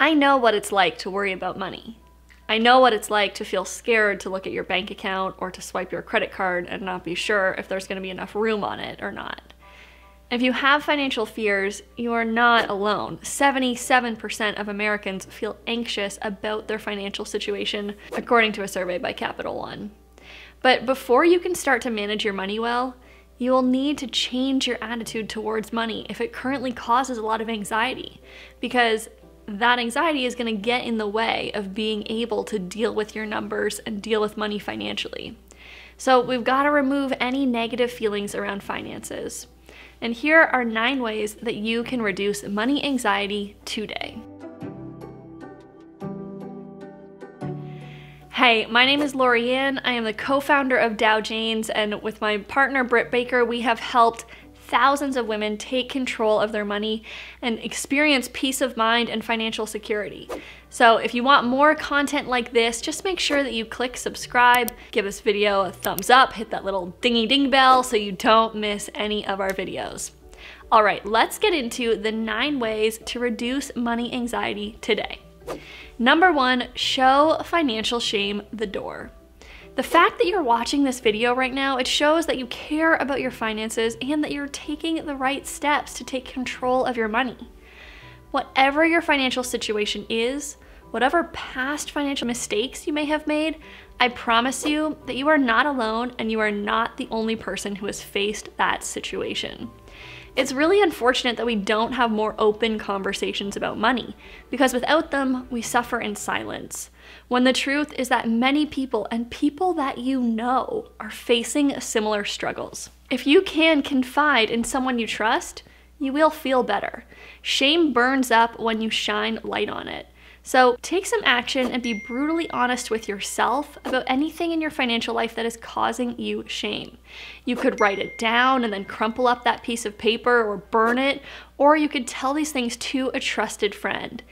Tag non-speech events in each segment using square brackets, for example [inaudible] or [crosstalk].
I know what it's like to worry about money. I know what it's like to feel scared to look at your bank account or to swipe your credit card and not be sure if there's going to be enough room on it or not. If you have financial fears, you are not alone. 77% of Americans feel anxious about their financial situation, according to a survey by Capital One. But before you can start to manage your money well, you will need to change your attitude towards money if it currently causes a lot of anxiety. Because that anxiety is going to get in the way of being able to deal with your numbers and deal with money financially. So we've got to remove any negative feelings around finances. And here are nine ways that you can reduce money anxiety today. Hey, my name is Lorianne. I am the co-founder of Dow Janes and with my partner Britt Baker, we have helped thousands of women take control of their money and experience peace of mind and financial security. So if you want more content like this, just make sure that you click subscribe, give this video a thumbs up, hit that little dingy ding bell so you don't miss any of our videos. All right, let's get into the nine ways to reduce money anxiety today. Number one, show financial shame the door. The fact that you're watching this video right now, it shows that you care about your finances and that you're taking the right steps to take control of your money. Whatever your financial situation is, whatever past financial mistakes you may have made, I promise you that you are not alone and you are not the only person who has faced that situation. It's really unfortunate that we don't have more open conversations about money, because without them, we suffer in silence. When the truth is that many people and people that you know are facing similar struggles. If you can confide in someone you trust, you will feel better. Shame burns up when you shine light on it. So take some action and be brutally honest with yourself about anything in your financial life that is causing you shame. You could write it down and then crumple up that piece of paper or burn it, or you could tell these things to a trusted friend.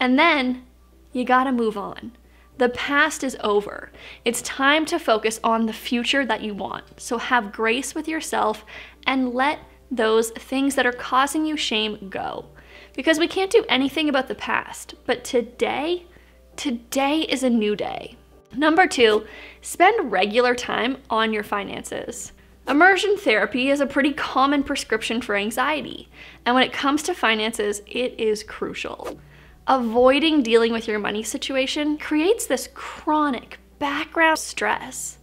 And then you gotta move on. The past is over. It's time to focus on the future that you want. So have grace with yourself and let those things that are causing you shame go because we can't do anything about the past, but today, today is a new day. Number two, spend regular time on your finances. Immersion therapy is a pretty common prescription for anxiety, and when it comes to finances, it is crucial. Avoiding dealing with your money situation creates this chronic background stress.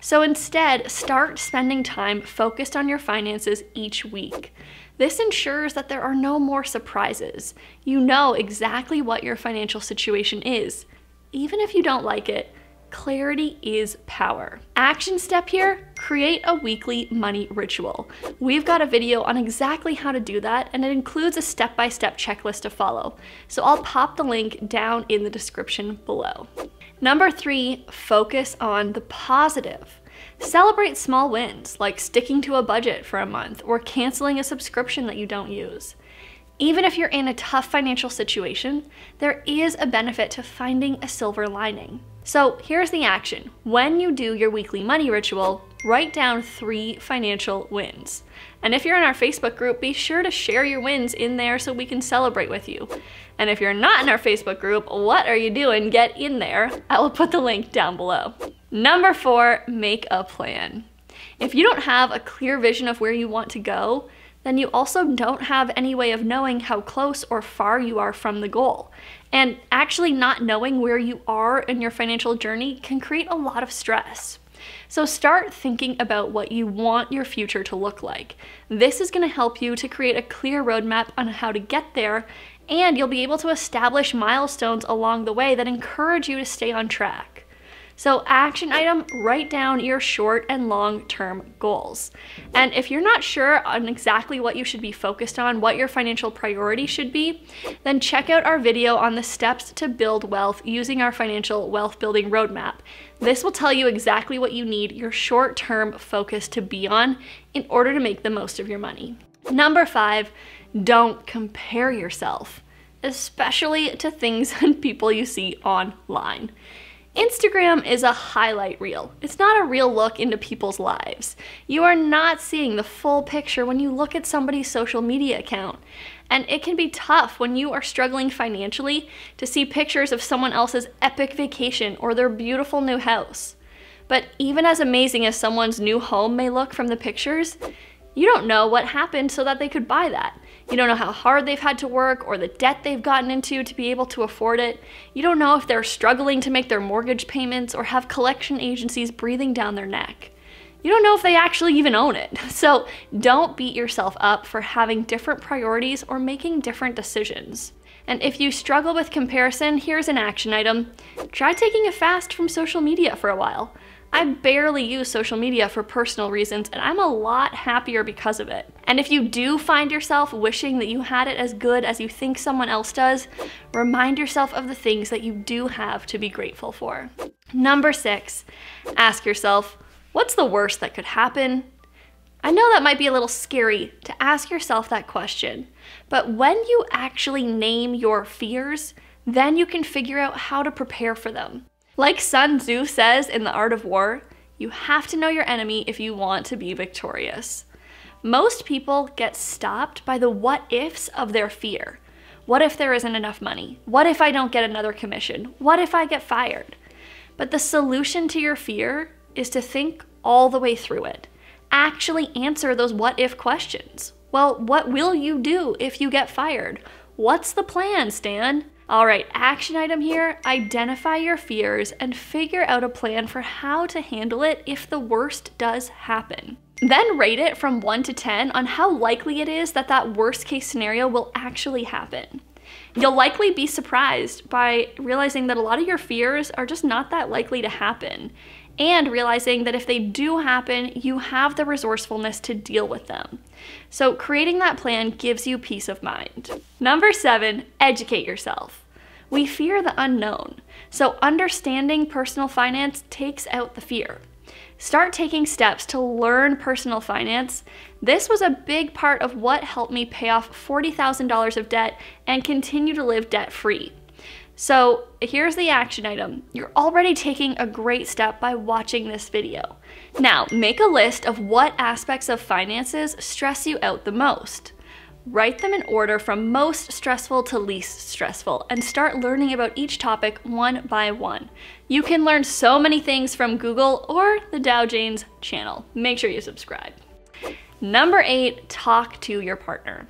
So instead, start spending time focused on your finances each week. This ensures that there are no more surprises. You know exactly what your financial situation is. Even if you don't like it, clarity is power. Action step here, create a weekly money ritual. We've got a video on exactly how to do that and it includes a step-by-step -step checklist to follow. So I'll pop the link down in the description below. Number three, focus on the positive. Celebrate small wins, like sticking to a budget for a month or canceling a subscription that you don't use. Even if you're in a tough financial situation, there is a benefit to finding a silver lining. So here's the action. When you do your weekly money ritual, write down three financial wins. And if you're in our Facebook group, be sure to share your wins in there so we can celebrate with you. And if you're not in our Facebook group, what are you doing? Get in there. I will put the link down below. Number four, make a plan. If you don't have a clear vision of where you want to go, then you also don't have any way of knowing how close or far you are from the goal. And actually, not knowing where you are in your financial journey can create a lot of stress. So, start thinking about what you want your future to look like. This is going to help you to create a clear roadmap on how to get there, and you'll be able to establish milestones along the way that encourage you to stay on track. So action item, write down your short and long-term goals. And if you're not sure on exactly what you should be focused on, what your financial priority should be, then check out our video on the steps to build wealth using our financial wealth building roadmap. This will tell you exactly what you need your short-term focus to be on in order to make the most of your money. Number five, don't compare yourself, especially to things [laughs] and people you see online. Instagram is a highlight reel. It's not a real look into people's lives. You are not seeing the full picture when you look at somebody's social media account. And it can be tough when you are struggling financially to see pictures of someone else's epic vacation or their beautiful new house. But even as amazing as someone's new home may look from the pictures, you don't know what happened so that they could buy that. You don't know how hard they've had to work or the debt they've gotten into to be able to afford it. You don't know if they're struggling to make their mortgage payments or have collection agencies breathing down their neck. You don't know if they actually even own it. [laughs] So don't beat yourself up for having different priorities or making different decisions. And if you struggle with comparison, here's an action item. Try taking a fast from social media for a while. I barely use social media for personal reasons, and I'm a lot happier because of it. And if you do find yourself wishing that you had it as good as you think someone else does, remind yourself of the things that you do have to be grateful for. Number six, ask yourself, what's the worst that could happen? I know that might be a little scary to ask yourself that question, but when you actually name your fears, then you can figure out how to prepare for them. Like Sun Tzu says in The Art of War, you have to know your enemy if you want to be victorious. Most people get stopped by the what ifs of their fear. What if there isn't enough money? What if I don't get another commission? What if I get fired? But the solution to your fear is to think all the way through it. Actually answer those what if questions. Well, what will you do if you get fired? What's the plan, Stan? All right, action item here identify your fears and figure out a plan for how to handle it if the worst does happen. Then rate it from 1 to 10 on how likely it is that that worst case scenario will actually happen. You'll likely be surprised by realizing that a lot of your fears are just not that likely to happen and realizing that if they do happen, you have the resourcefulness to deal with them. So, creating that plan gives you peace of mind. Number seven, educate yourself. We fear the unknown, so understanding personal finance takes out the fear. Start taking steps to learn personal finance. This was a big part of what helped me pay off $40,000 of debt and continue to live debt free. So here's the action item. You're already taking a great step by watching this video. Now, make a list of what aspects of finances stress you out the most. Write them in order from most stressful to least stressful and start learning about each topic one by one. You can learn so many things from Google or the Dow Jones channel. Make sure you subscribe. Number eight, talk to your partner.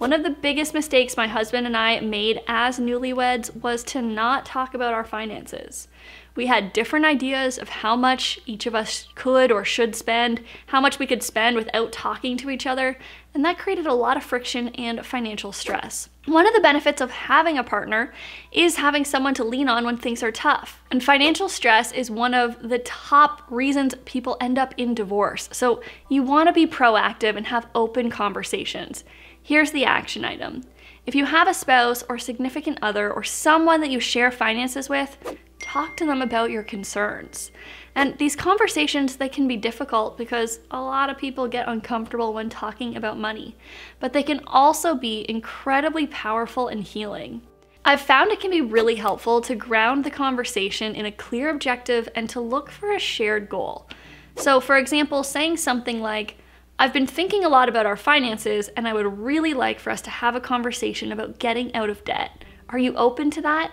One of the biggest mistakes my husband and I made as newlyweds was to not talk about our finances. We had different ideas of how much each of us could or should spend, how much we could spend without talking to each other, and that created a lot of friction and financial stress. One of the benefits of having a partner is having someone to lean on when things are tough. And financial stress is one of the top reasons people end up in divorce. So you want to be proactive and have open conversations. Here's the action item. If you have a spouse or significant other or someone that you share finances with, talk to them about your concerns. And these conversations, they can be difficult because a lot of people get uncomfortable when talking about money, but they can also be incredibly powerful and healing. I've found it can be really helpful to ground the conversation in a clear objective and to look for a shared goal. So, for example, saying something like, I've been thinking a lot about our finances, and I would really like for us to have a conversation about getting out of debt. Are you open to that?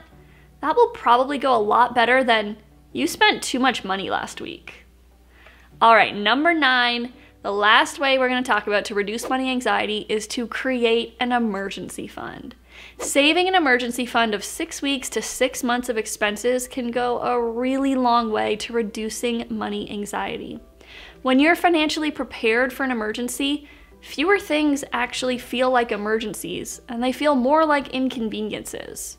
That will probably go a lot better than you spent too much money last week. All right, number nine, the last way we're going to talk about to reduce money anxiety is to create an emergency fund. Saving an emergency fund of six weeks to six months of expenses can go a really long way to reducing money anxiety. When you're financially prepared for an emergency, fewer things actually feel like emergencies, and they feel more like inconveniences.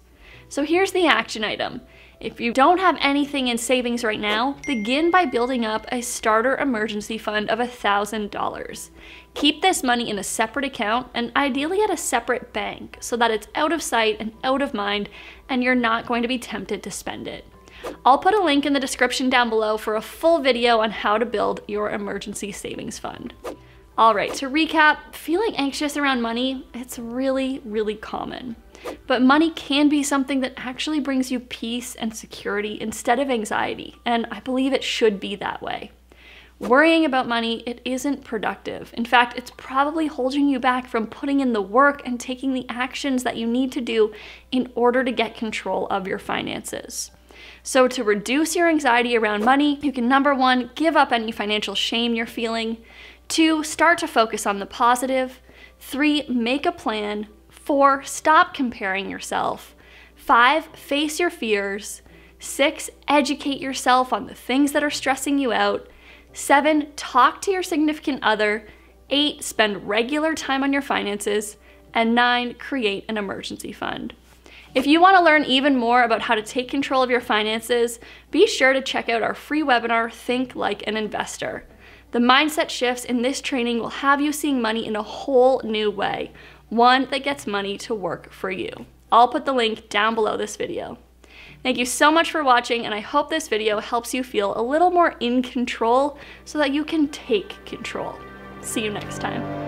So here's the action item. If you don't have anything in savings right now, begin by building up a starter emergency fund of $1,000. Keep this money in a separate account and ideally at a separate bank so that it's out of sight and out of mind and you're not going to be tempted to spend it. I'll put a link in the description down below for a full video on how to build your emergency savings fund. All right, to recap, feeling anxious around money, it's really, really common. But money can be something that actually brings you peace and security instead of anxiety, and I believe it should be that way. Worrying about money, it isn't productive. In fact, it's probably holding you back from putting in the work and taking the actions that you need to do in order to get control of your finances. So to reduce your anxiety around money, you can number one, give up any financial shame you're feeling. Two, start to focus on the positive. Three, make a plan. Four, stop comparing yourself. Five, face your fears. Six, educate yourself on the things that are stressing you out. Seven, talk to your significant other. Eight, spend regular time on your finances. And nine, create an emergency fund. If you want to learn even more about how to take control of your finances, be sure to check out our free webinar, Think Like an Investor. The mindset shifts in this training will have you seeing money in a whole new way, one that gets money to work for you. I'll put the link down below this video. Thank you so much for watching, and I hope this video helps you feel a little more in control so that you can take control. See you next time.